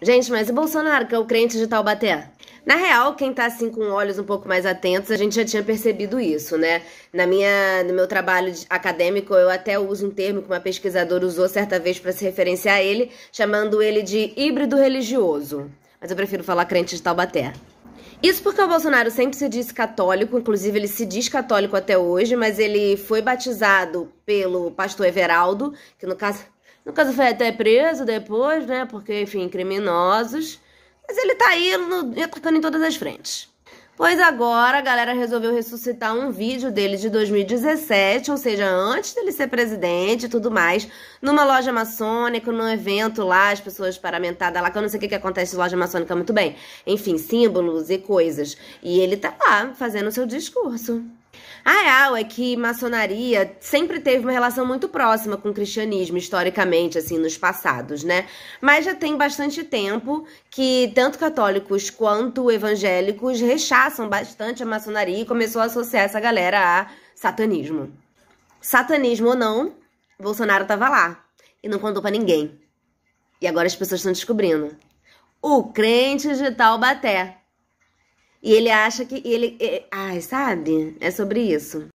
Gente, mas e Bolsonaro, que é o crente de Taubaté? Na real, quem tá assim com olhos um pouco mais atentos, a gente já tinha percebido isso, né? Na minha, no meu trabalho acadêmico, eu até uso um termo que uma pesquisadora usou certa vez para se referenciar a ele, chamando ele de híbrido religioso. Mas eu prefiro falar crente de Taubaté. Isso porque o Bolsonaro sempre se disse católico, inclusive ele se diz católico até hoje, mas ele foi batizado pelo pastor Everaldo, que no caso no caso, foi até preso depois, né? Porque, enfim, criminosos. Mas ele tá aí no, atacando em todas as frentes. Pois agora a galera resolveu ressuscitar um vídeo dele de 2017, ou seja, antes dele ser presidente e tudo mais, numa loja maçônica, num evento lá, as pessoas paramentadas lá, que eu não sei o que, que acontece em loja maçônica muito bem. Enfim, símbolos e coisas. E ele tá lá fazendo o seu discurso. A real é que maçonaria sempre teve uma relação muito próxima com o cristianismo, historicamente, assim, nos passados, né? Mas já tem bastante tempo que tanto católicos quanto evangélicos rechaçam bastante a maçonaria e começou a associar essa galera a satanismo. Satanismo ou não, Bolsonaro tava lá e não contou para ninguém. E agora as pessoas estão descobrindo. O crente de Taubaté e ele acha que. E ele, é, ai, sabe? É sobre isso.